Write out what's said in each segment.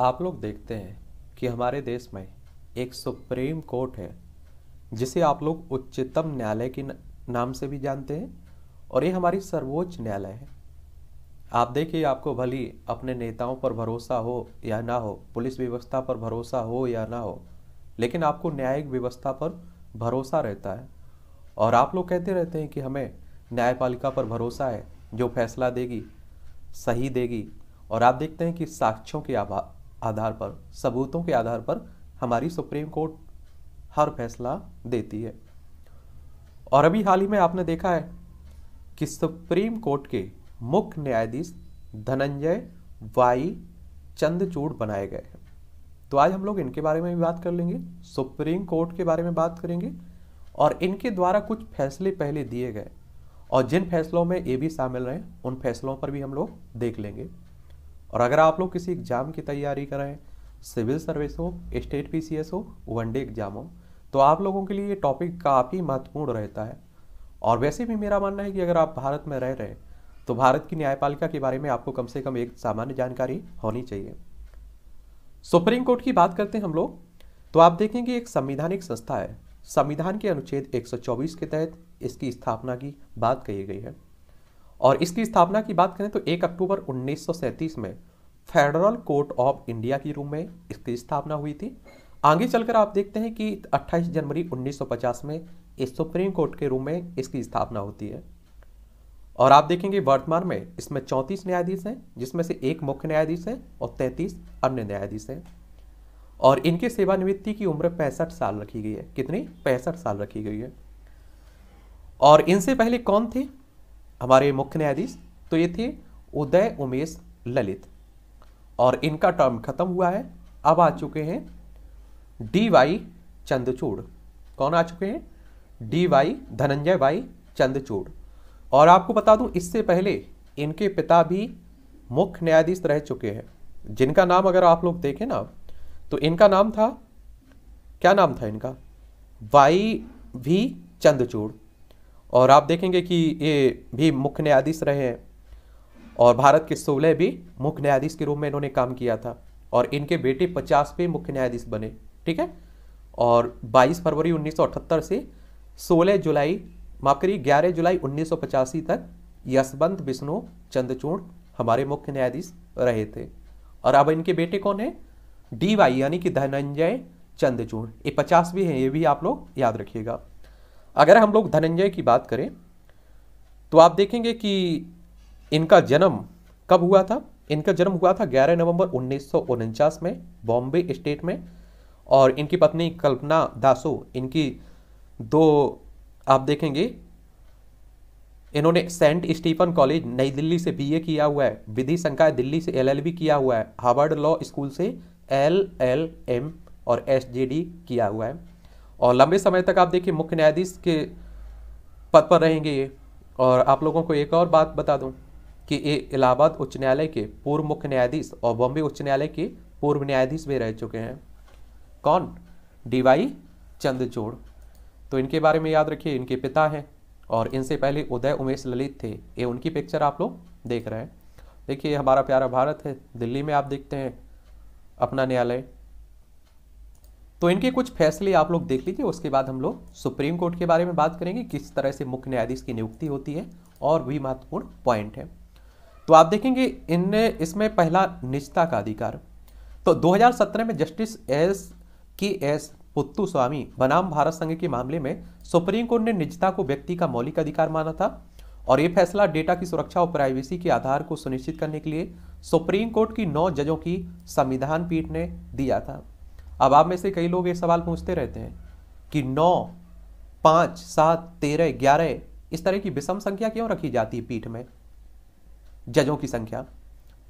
आप लोग देखते हैं कि हमारे देश में एक सुप्रीम कोर्ट है जिसे आप लोग उच्चतम न्यायालय के नाम से भी जानते हैं और ये हमारी सर्वोच्च न्यायालय है आप देखिए आपको भली अपने नेताओं पर भरोसा हो या ना हो पुलिस व्यवस्था पर भरोसा हो या ना हो लेकिन आपको न्यायिक व्यवस्था पर भरोसा रहता है और आप लोग कहते रहते हैं कि हमें न्यायपालिका पर भरोसा है जो फैसला देगी सही देगी और आप देखते हैं कि साक्ष्यों के आभा आधार पर सबूतों के आधार पर हमारी सुप्रीम कोर्ट हर फैसला देती है और अभी हाल ही में आपने देखा है कि सुप्रीम कोर्ट के मुख्य न्यायाधीश धनंजय वाई चंद्रचूड़ बनाए गए हैं तो आज हम लोग इनके बारे में भी बात कर लेंगे सुप्रीम कोर्ट के बारे में बात करेंगे और इनके द्वारा कुछ फैसले पहले दिए गए और जिन फैसलों में ये भी शामिल रहे उन फैसलों पर भी हम लोग देख लेंगे और अगर आप लोग किसी एग्ज़ाम की तैयारी कर रहे हैं सिविल सर्विस हो स्टेट पी हो वनडे एग्ज़ाम हो तो आप लोगों के लिए ये टॉपिक काफ़ी महत्वपूर्ण रहता है और वैसे भी मेरा मानना है कि अगर आप भारत में रह रहे हैं तो भारत की न्यायपालिका के बारे में आपको कम से कम एक सामान्य जानकारी होनी चाहिए सुप्रीम कोर्ट की बात करते हैं हम लोग तो आप देखेंगे एक संविधानिक संस्था है संविधान के अनुच्छेद 124 के तहत इसकी स्थापना की बात कही गई है और इसकी स्थापना की बात करें तो 1 अक्टूबर 1937 में फेडरल कोर्ट ऑफ इंडिया की रूम में इसकी स्थापना हुई थी आगे चलकर आप देखते हैं कि 28 जनवरी 1950 में इस सुप्रीम कोर्ट के रूम में इसकी स्थापना होती है और आप देखेंगे वर्तमान में इसमें 34 न्यायाधीश हैं जिसमें से एक मुख्य न्यायाधीश है और 33 अन्य न्यायाधीश हैं और इनके सेवानिवृत्ति की उम्र पैंसठ साल रखी गई है कितनी पैंसठ साल रखी गई है और इनसे पहले कौन थे हमारे मुख्य न्यायाधीश तो ये थे उदय उमेश ललित और इनका टर्म खत्म हुआ है अब आ चुके हैं डी वाई चंद्रचूड़ कौन आ चुके हैं डी वाई धनंजय भाई चंद्रचूड़ और आपको बता दूं इससे पहले इनके पिता भी मुख्य न्यायाधीश रह चुके हैं जिनका नाम अगर आप लोग देखें ना तो इनका नाम था क्या नाम था इनका वाई भी चंद्रचूड़ और आप देखेंगे कि ये भी मुख्य न्यायाधीश रहे हैं और भारत के सोलह भी मुख्य न्यायाधीश के रूप में इन्होंने काम किया था और इनके बेटे पचास पे मुख्य न्यायाधीश बने ठीक है और 22 फरवरी 1978 से 16 जुलाई माफ करिए 11 जुलाई उन्नीस तक यशवंत विष्णु चंद्रचूड़ हमारे मुख्य न्यायाधीश रहे थे और अब इनके बेटे कौन है डी वाई यानी कि धनंजय चंद्रचूड़ ये पचास भी हैं ये भी आप लोग याद रखिएगा अगर हम लोग धनंजय की बात करें तो आप देखेंगे कि इनका जन्म कब हुआ था इनका जन्म हुआ था 11 नवंबर उन्नीस में बॉम्बे स्टेट में और इनकी पत्नी कल्पना दासो इनकी दो आप देखेंगे इन्होंने सेंट स्टीफन कॉलेज नई दिल्ली से बीए किया हुआ है विधि संकाय दिल्ली से एलएलबी किया हुआ है हार्वर्ड लॉ स्कूल से एल एल एम और एस किया हुआ है और लंबे समय तक आप देखिए मुख्य न्यायाधीश के पद पर रहेंगे ये और आप लोगों को एक और बात बता दूं कि ये इलाहाबाद उच्च न्यायालय के पूर्व मुख्य न्यायाधीश और बॉम्बे उच्च न्यायालय के पूर्व न्यायाधीश भी रह चुके हैं कौन डी वाई चंद्रचूड़ तो इनके बारे में याद रखिए इनके पिता हैं और इनसे पहले उदय उमेश ललित थे ये उनकी पिक्चर आप लोग देख रहे हैं देखिए हमारा प्यारा भारत है दिल्ली में आप देखते हैं अपना न्यायालय तो इनके कुछ फैसले आप लोग देख लीजिए उसके बाद हम लोग सुप्रीम कोर्ट के बारे में बात करेंगे किस तरह से मुख्य न्यायाधीश की नियुक्ति होती है और भी महत्वपूर्ण पॉइंट है तो आप देखेंगे इन इसमें पहला निजता का अधिकार तो 2017 में justice S K S Puttaswamy बनाम भारत संघ के मामले में सुप्रीम कोर्ट ने निजता को व्यक्ति का मौलिक अधिकार माना था और ये फैसला डेटा की सुरक्षा और प्राइवेसी के आधार को सुनिश्चित करने के लिए सुप्रीम कोर्ट की नौ जजों की संविधान पीठ ने दिया था अब आप में से कई लोग ये सवाल पूछते रहते हैं कि नौ पाँच सात तेरह ग्यारह इस तरह की विषम संख्या क्यों रखी जाती है पीठ में जजों की संख्या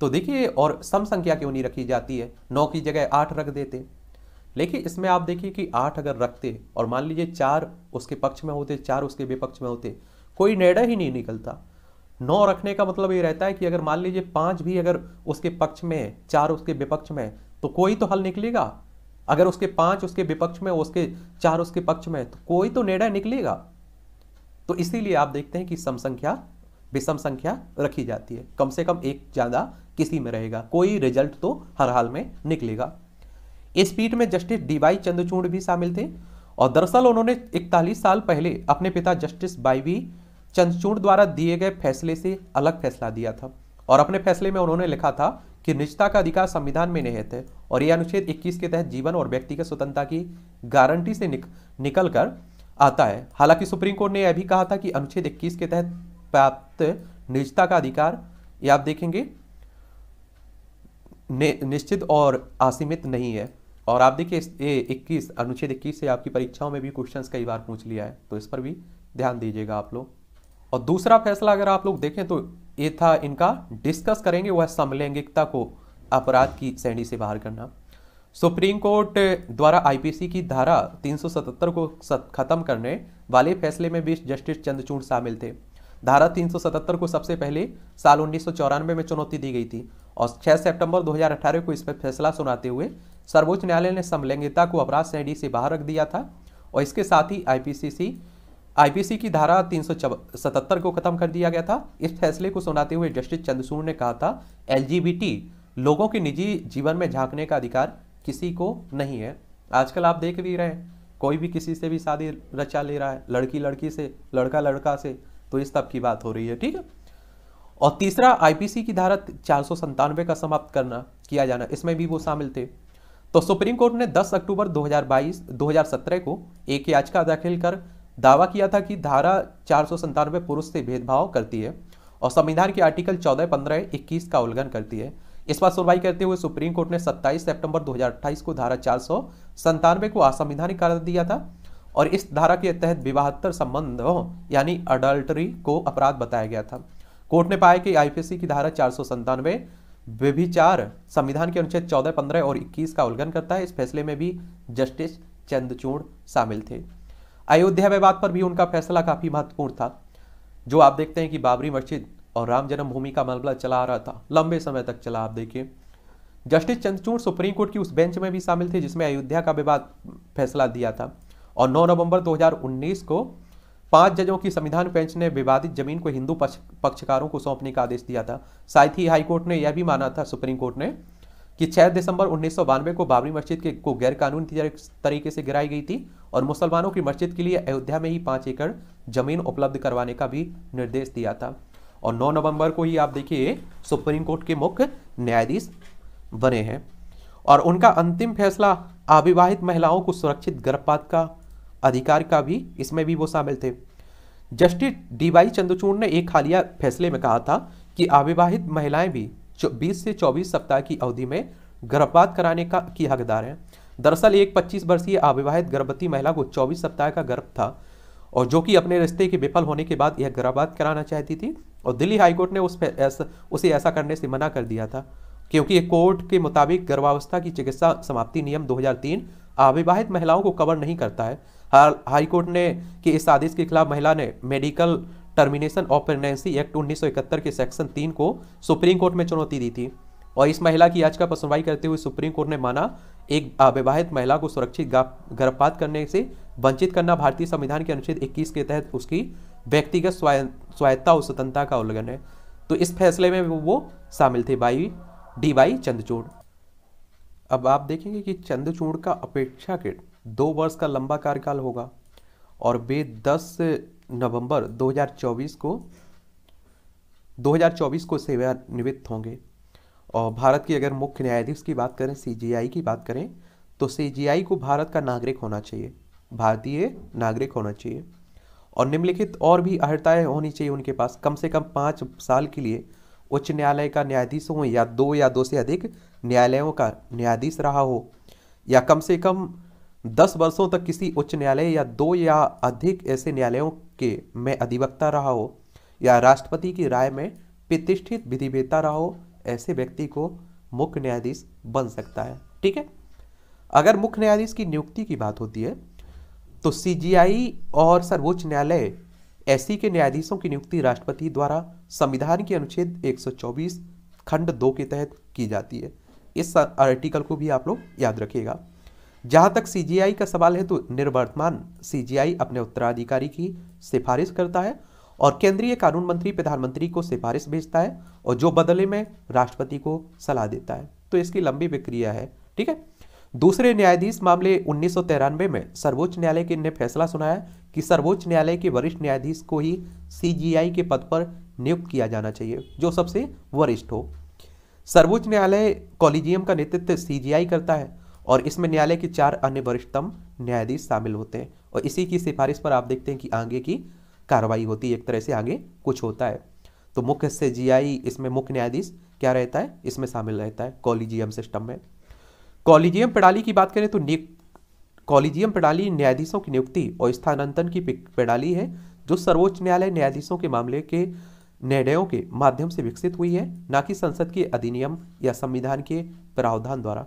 तो देखिए और सम संख्या क्यों नहीं रखी जाती है नौ की जगह आठ रख देते लेकिन इसमें आप देखिए कि आठ अगर रखते और मान लीजिए चार उसके पक्ष में होते चार उसके विपक्ष में होते कोई निर्णय ही नहीं निकलता नौ रखने का मतलब ये रहता है कि अगर मान लीजिए पाँच भी अगर उसके पक्ष में है चार उसके विपक्ष में है तो कोई तो हल निकलेगा अगर उसके पांच उसके विपक्ष में उसके चार उसके पक्ष में तो कोई तो निर्णय निकलेगा तो इसीलिए आप देखते हैं कि सम संख्या विषम संख्या रखी जाती है कम से कम एक ज़्यादा किसी में रहेगा कोई रिजल्ट तो हर हाल में निकलेगा इस पीठ में जस्टिस डी वाई चंद्रचूड़ भी शामिल थे और दरअसल उन्होंने इकतालीस साल पहले अपने पिता जस्टिस बाई वी चंद्रचूड़ द्वारा दिए गए फैसले से अलग फैसला दिया था और अपने फैसले में उन्होंने लिखा था कि निजता का अधिकार संविधान में निहित है और यह अनुच्छेद 21 के तहत जीवन और व्यक्तिगत स्वतंत्रता की गारंटी से निक, निकल कर आता है हालांकि सुप्रीम कोर्ट ने यह भी कहा था कि अनुच्छेद 21 के तहत प्राप्त निजता का अधिकार ये आप देखेंगे निश्चित और असीमित नहीं है और आप देखिए ये 21 अनुच्छेद इक्कीस से आपकी परीक्षाओं में भी क्वेश्चन कई बार पूछ लिया है तो इस पर भी ध्यान दीजिएगा आप लोग और दूसरा फैसला अगर आप लोग देखें तो ये था इनका डिस्कस करेंगे वह समलैंगिकता को अपराध की श्रेणी से बाहर करना सुप्रीम कोर्ट द्वारा आईपीसी की धारा 377 को खत्म करने वाले फैसले में भी जस्टिस चंद्रचूड़ शामिल थे धारा 377 को सबसे पहले साल उन्नीस में चुनौती दी गई थी और 6 सितंबर 2018 को इस पर फैसला सुनाते हुए सर्वोच्च न्यायालय ने समलैंगिकता को अपराध श्रेणी से बाहर रख दिया था और इसके साथ ही आईपीसीसी आईपीसी की धारा तीन को खत्म कर दिया गया था इस फैसले को सुनाते हुए जस्टिस चंद्रसूर ने कहा था एल लोगों के निजी जीवन में झांकने का अधिकार किसी को नहीं है आजकल आप देख भी रहे हैं कोई भी किसी से भी शादी रचा ले रहा है लड़की लड़की से लड़का लड़का से तो इस तब की बात हो रही है ठीक है और तीसरा आईपीसी की धारा चार का समाप्त करना किया जाना इसमें भी वो शामिल थे तो सुप्रीम कोर्ट ने 10 अक्टूबर 2022 2017 को एक याचिका दाखिल कर दावा किया था कि धारा चार पुरुष से भेदभाव करती है और संविधान के आर्टिकल 14, 15, 21 का उल्लंघन करती है इस पर सुनवाई करते हुए सुप्रीम कोर्ट ने 27 सितंबर 2028 को धारा चार को असंवैधानिक करार दिया था और इस धारा के तहत विवाहत्तर संबंधों यानी अडल्टरी को अपराध बताया गया था कोर्ट ने पाया कि आईपीसी की धारा चार सौ संतानवे व्यभिचार संविधान के अनुच्छेद 14, 15 और 21 का उल्लंघन करता है इस फैसले में भी जस्टिस चंद्रचूड़ शामिल थे अयोध्या विवाद पर भी उनका फैसला काफी महत्वपूर्ण था जो आप देखते हैं कि बाबरी मस्जिद और राम जन्मभूमि का मामला चला आ रहा था लंबे समय तक चला आप देखिए जस्टिस चंद्रचूड़ सुप्रीम कोर्ट की उस बेंच में भी शामिल थे जिसमें अयोध्या का विवाद फैसला दिया था और 9 नवंबर 2019 को पांच जजों की संविधान बेंच ने विवादित जमीन को हिंदू पक्षकारों को सौंपने का आदेश दिया था साथ ही हाईकोर्ट ने यह भी माना था सुप्रीम कोर्ट ने कि 6 दिसंबर उन्नीस को बाबरी मस्जिद के को गैरकानूनी तरीके से गिराई गई थी और मुसलमानों की मस्जिद के लिए अयोध्या में ही पाँच एकड़ जमीन उपलब्ध करवाने का भी निर्देश दिया था और 9 नवंबर को ही आप देखिए सुप्रीम कोर्ट के मुख्य न्यायाधीश बने हैं और उनका अंतिम फैसला अविवाहित महिलाओं को सुरक्षित गर्भपात का अधिकार का भी इसमें भी वो शामिल थे जस्टिस डी वाई चंद्रचूड़ ने एक हालिया फैसले में कहा था कि अविवाहित महिलाएं भी 20 से 24 सप्ताह की अवधि में गर्भपात कराने का की हकदार हैं दरअसल एक 25 वर्षीय अविवाहित गर्भवती महिला को 24 सप्ताह का गर्भ था और जो कि अपने रिश्ते के विफल होने के बाद यह गर्भपात कराना चाहती थी और दिल्ली हाईकोर्ट ने उस ऐसा, उसे ऐसा करने से मना कर दिया था क्योंकि कोर्ट के मुताबिक गर्भावस्था की चिकित्सा समाप्ति नियम दो अविवाहित महिलाओं को कवर नहीं करता है हाईकोर्ट ने कि इस आदेश के खिलाफ महिला ने medical termination of pregnancy act 1971 के सेक्शन 3 को सुप्रीम कोर्ट में चुनौती दी थी और इस महिला की याचिका पर सुनवाई करते हुए सुप्रीम कोर्ट ने माना एक अविवाहित महिला को सुरक्षित गर्भपात करने से वंचित करना भारतीय संविधान के अनुच्छेद 21 के तहत उसकी व्यक्तिगत स्वायत्ता और स्वतंत्रता का उल्लंघन है तो इस फैसले में वो शामिल थे बाई डी वाई चंद्रचूड़ अब आप देखेंगे कि चंद्रचूड़ का अपेक्षाकृत दो वर्ष का लंबा कार्यकाल होगा और वे 10 नवंबर 2024 को 2024 को सेवानिवृत्त होंगे और भारत की अगर मुख्य न्यायाधीश की बात करें सीजीआई की बात करें तो सीजीआई को भारत का नागरिक होना चाहिए भारतीय नागरिक होना चाहिए और निम्नलिखित और भी अर्हताएँ होनी चाहिए उनके पास कम से कम पाँच साल के लिए उच्च न्यायालय का न्यायाधीश हो या दो या दो से अधिक न्यायालयों का न्यायाधीश रहा हो या कम से कम दस वर्षों तक किसी उच्च न्यायालय या दो या अधिक ऐसे न्यायालयों के में अधिवक्ता रहा हो या राष्ट्रपति की राय में प्रतिष्ठित विधिवेता रहा हो ऐसे व्यक्ति को मुख्य न्यायाधीश बन सकता है ठीक है अगर मुख्य न्यायाधीश की नियुक्ति की बात होती है तो सीजीआई और सर्वोच्च न्यायालय ऐसी के न्यायाधीशों की नियुक्ति राष्ट्रपति द्वारा संविधान के अनुच्छेद 124 खंड दो के तहत की जाती है इस आर्टिकल को भी आप लोग याद रखिएगा जहां तक सीजीआई का सवाल है तो निर्वर्तमान सीजीआई अपने उत्तराधिकारी की सिफारिश करता है और केंद्रीय कानून मंत्री प्रधानमंत्री को सिफारिश भेजता है और जो बदले में राष्ट्रपति को सलाह देता है तो इसकी लंबी प्रक्रिया है ठीक है दूसरे न्यायाधीश मामले उन्नीस में सर्वोच्च न्यायालय के ने फैसला सुनाया कि सर्वोच्च न्यायालय के वरिष्ठ न्यायाधीश को ही सीजीआई के पद पर नियुक्त किया जाना चाहिए जो सबसे वरिष्ठ हो सर्वोच्च न्यायालय कॉलेजियम का नेतृत्व सीजीआई करता है और इसमें न्यायालय के चार अन्य वरिष्ठतम न्यायाधीश शामिल होते हैं और इसी की सिफारिश पर आप देखते हैं कि आगे की कार्रवाई होती है एक तरह से आगे कुछ होता है तो मुख्य से जीआई इसमें मुख्य न्यायाधीश क्या रहता है इसमें शामिल रहता है कॉलिजियम सिस्टम में कॉलिजियम प्रणाली की बात करें तो कॉलिजियम प्रणाली न्यायाधीशों की नियुक्ति और स्थानांतरण की प्रणाली है जो सर्वोच्च न्यायालय न्यायाधीशों के मामले के निर्णयों के माध्यम से विकसित हुई है ना कि संसद के अधिनियम या संविधान के प्रावधान द्वारा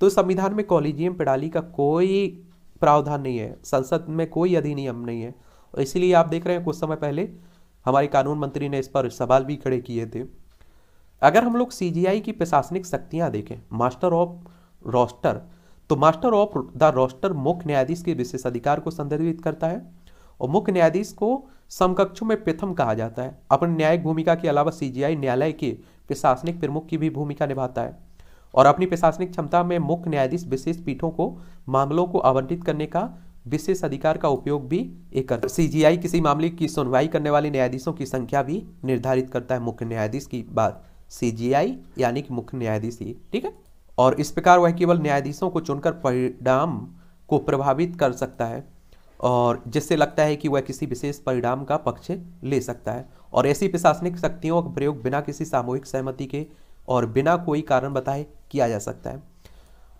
तो संविधान में कॉलिजियम प्रणाली का कोई प्रावधान नहीं है संसद में कोई अधिनियम नहीं है और इसीलिए आप देख रहे हैं कुछ समय पहले हमारे कानून मंत्री ने इस पर सवाल भी खड़े किए थे अगर हम लोग सीजीआई की प्रशासनिक शक्तियां देखें मास्टर ऑफ रोस्टर तो मास्टर ऑफ द रोस्टर मुख्य न्यायाधीश के विशेष अधिकार को संदर्भित करता है और मुख्य न्यायाधीश को समकक्षों में प्रथम कहा जाता है अपने न्यायिक भूमिका के अलावा सीजीआई न्यायालय के प्रशासनिक प्रमुख की भी भूमिका निभाता है और अपनी प्रशासनिक क्षमता में मुख्य न्यायाधीश विशेष पीठों को मामलों को आवंटित करने का विशेष अधिकार का उपयोग भी एक कर सीजीआई किसी मामले की सुनवाई करने वाले न्यायाधीशों की संख्या भी निर्धारित करता है मुख्य न्यायाधीश की बात सीजीआई यानी कि मुख्य न्यायाधीश ही ठीक है और इस प्रकार वह केवल न्यायाधीशों को चुनकर परिणाम को प्रभावित कर सकता है और जिससे लगता है कि वह किसी विशेष परिणाम का पक्ष ले सकता है और ऐसी प्रशासनिक शक्तियों का प्रयोग बिना किसी सामूहिक सहमति के और बिना कोई कारण बताए किया जा सकता है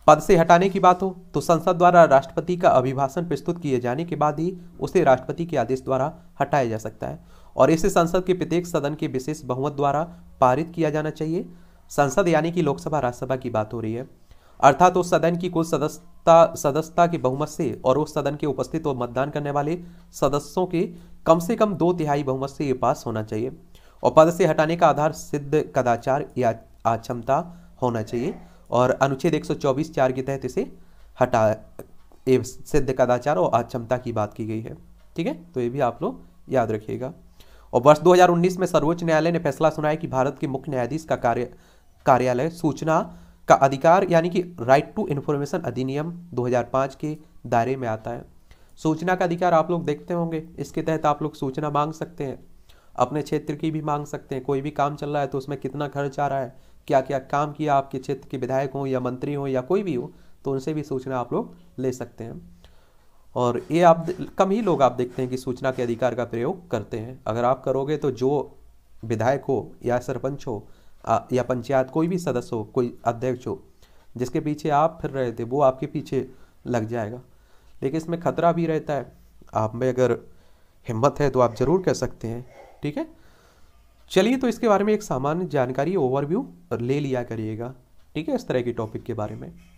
पद से हटाने की बात हो तो संसद द्वारा राष्ट्रपति का अभिभाषण प्रस्तुत किए जाने के बाद ही उसे राष्ट्रपति के आदेश द्वारा हटाया जा सकता है और इसे संसद के प्रत्येक सदन के विशेष बहुमत द्वारा पारित किया जाना चाहिए संसद यानी कि लोकसभा राज्यसभा की बात हो रही है अर्थात उस सदन की कुल सदस्यता सदस्यता के बहुमत से और उस सदन के उपस्थित और मतदान करने वाले सदस्यों के कम से कम दो तिहाई बहुमत से ये पास होना चाहिए और पद से हटाने का आधार सिद्ध कदाचार या अक्षमता होना चाहिए और अनुच्छेद 124 चार के तहत इसे हटा सिद्ध कदाचार और अक्षमता की बात की गई है ठीक है तो ये भी आप लोग याद रखिएगा और वर्ष 2019 में सर्वोच्च न्यायालय ने फैसला सुनाया कि भारत के मुख्य न्यायाधीश का कार्य कार्यालय सूचना का अधिकार यानी कि राइट टू इन्फॉर्मेशन अधिनियम 2005 के दायरे में आता है सूचना का अधिकार आप लोग देखते होंगे इसके तहत आप लोग सूचना मांग सकते हैं अपने क्षेत्र की भी मांग सकते हैं कोई भी काम चल रहा है तो उसमें कितना खर्च आ रहा है क्या क्या काम किया आपके क्षेत्र के विधायक हों या मंत्री हों या कोई भी हो तो उनसे भी सूचना आप लोग ले सकते हैं और ये आप कम ही लोग आप देखते हैं कि सूचना के अधिकार का प्रयोग करते हैं अगर आप करोगे तो जो विधायक हो या सरपंच हो या पंचायत कोई भी सदस्य हो कोई अध्यक्ष हो जिसके पीछे आप फिर रहे थे वो आपके पीछे लग जाएगा लेकिन इसमें खतरा भी रहता है आप में अगर हिम्मत है तो आप ज़रूर कह सकते हैं ठीक है चलिए तो इसके बारे में एक सामान्य जानकारी ओवरव्यू ले लिया करिएगा ठीक है इस तरह के टॉपिक के बारे में